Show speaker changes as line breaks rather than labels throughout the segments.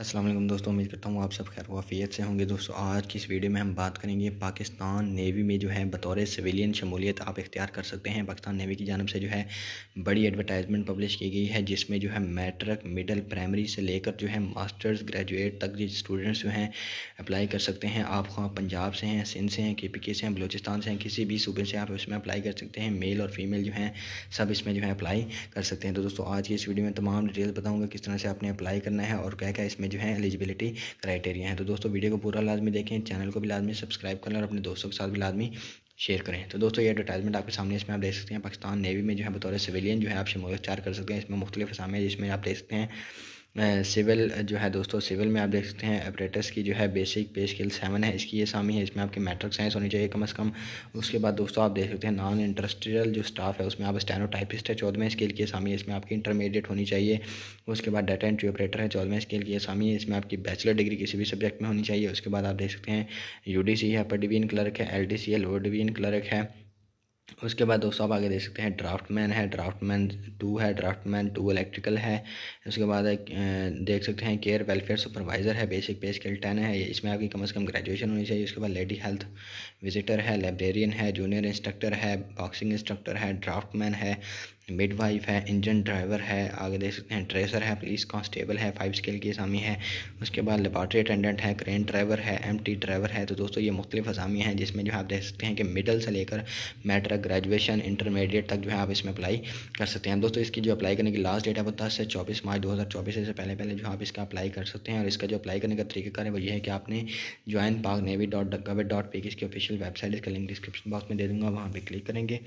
असलम दोस्तों उम्मीद करता हूँ आप सब खैर वाफ़ियत से होंगे दोस्तों आज की इस वीडियो में हम बात करेंगे पाकिस्तान नेवी में जो है बतौर सिविलियन शमूलियत आप इख्तियार कर सकते हैं पाकिस्तान नेवी की जानब से जो है बड़ी एडवर्टाइजमेंट पब्लिश की गई है जिसमें जो है मैट्रिक मिडल प्राइमरी से लेकर जो है मास्टर्स ग्रेजुएट तक जो स्टूडेंट्स जो हैं अप्लाई कर सकते हैं आप वहाँ पंजाब से हैं सिंध से हैं के पी के से हैं बलोचिस्तान से हैं किसी भी सूबे से आप इसमें अप्लाई कर सकते हैं मेल और फीमेल जो हैं सब इसमें जो है अप्लाई कर सकते हैं तो दोस्तों आज की इस वीडियो में तमाम डिटेल्स बताऊँगा किस तरह से आपने अप्लाई करना है और क्या क्या इसमें में जो है एलिजिबिलिटी क्राइटेरिया है तो दोस्तों वीडियो को पूरा लाजमी देखें चैनल को भी लाजमी सब्सक्राइब करें और अपने दोस्तों के साथ भी लाजमी शेयर करें तो दोस्तों ये एडवर्टाइजमेंट आपके सामने इसमें आप देख सकते हैं पाकिस्तान नेवी में जो है बतौर सिविलियन जो है आप चार कर सकते हैं इसमें मुख्तलिफ असामें जिसमें आप देख सकते हैं सिविल जो है दोस्तों सिविल में आप देख सकते हैं अपरेटस की जो है बेसिक पे स्किल सेवन है इसकी ये सामी है इसमें आपकी मैट्रिक साइंस होनी चाहिए कम अज़ कम उसके बाद दोस्तों आप देख सकते हैं नॉन इंडस्ट्रियल जो स्टाफ है उसमें आप स्टैनोटाइपिस्ट है चौदहवें स्केल की सामी है इसमें आपकी इंटरमीडिएट होनी चाहिए उसके बाद डाटा एंट्री ऑपरेटर है चौदहवें स्केल की सामी है इसमें आपकी बैचलर डिग्री किसी भी सब्जेक्ट में होनी चाहिए उसके बाद आप देख सकते हैं यू डी सी है अपर डिवीजन क्लर्क है एल डी सी है लोअर डिवीजन क्लर्क है उसके बाद दोस्तों आप आगे देख सकते हैं ड्राफ्ट मैन है ड्राफ्ट मैन टू है ड्राफ्ट मैन टू इलेक्ट्रिकल है उसके बाद देख सकते हैं केयर वेलफेयर सुपरवाइज़र है बेसिक पे स्किल टेन है इसमें आपकी कम से कम ग्रेजुएशन होनी चाहिए उसके बाद लेडी हेल्थ विजिटर है लाइब्रेरियन है जूनियर इंस्ट्रक्टर है बॉक्सिंग इंस्ट्रक्टर है मैन है मिडवाइफ है इंजन ड्राइवर है आगे देख सकते हैं ट्रेसर है पुलिस कांस्टेबल है फाइव स्केल की असामी है उसके बाद लेबार्ट्री अटेंडेंट है क्रेन ड्राइवर है एम ड्राइवर है तो दोस्तों ये मुख्तलिफ असामी हैं जिसमें जो है आप देख सकते हैं कि मिडल से लेकर मैट्रिक ग्रेजुएशन इंटरमीडिएट तक जो है आप इसमें अप्लाई कर सकते हैं दोस्तों इसकी जो अप्लाई करने की लास्ट डेट है वो दस से चौबीस मार्च दो हज़ार चौबीस से पहले पहले जो आप इसका अप्लाई कर सकते हैं और इसका जो अप्लाई करने का तरीका है वो ये है कि आपने join Pak navy dot gov dot P इसकी ऑफिशियल वेबसाइट इसका लिंक डिस्क्रिप्शन बॉक्स में दे दूँगा वहाँ पर क्लिक करेंगे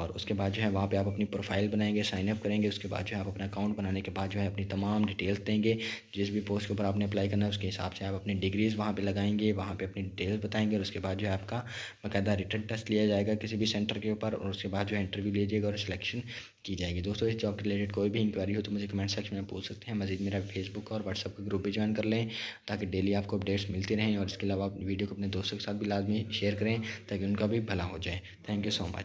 और उसके बाद जो है वहाँ पर आप अपनी प्रोफाइल प्रोफाइल बनाएंगे साइनअप करेंगे उसके बाद जो है आप अपना अकाउंट बनाने के बाद जो है अपनी तमाम डिटेल्स देंगे जिस भी पोस्ट के ऊपर आपने अप्लाई करना है उसके हिसाब से आप अपनी डिग्रीज़ वहाँ पर लगाएंगे वहाँ पर अपनी डिटेल्स बताएंगे और उसके बाद जो है आपका बाकायदा रिटर्न टेस्ट लिया जाएगा किसी भी सेंटर के ऊपर और उसके बाद जो है इंटरव्यू लीजिएगा और सिलेक्शन की जाएगी दोस्तों इस जॉब के रिलेटेड कोई भी इंक्वायरी हो तो मुझे कमेंट सेक्शन में पूछ सकते हैं मजीद मेरा फेसबुक और व्हाट्सअप का ग्रुप भी ज्वाइन कर लें ताकि डेली आपको अपडेट्स मिलती रहें और इसके अलावा आप वीडियो को अपने दोस्तों के साथ भी लाजमी शेयर करें ताकि उनका भी भला हो जाए थैंक यू सो मच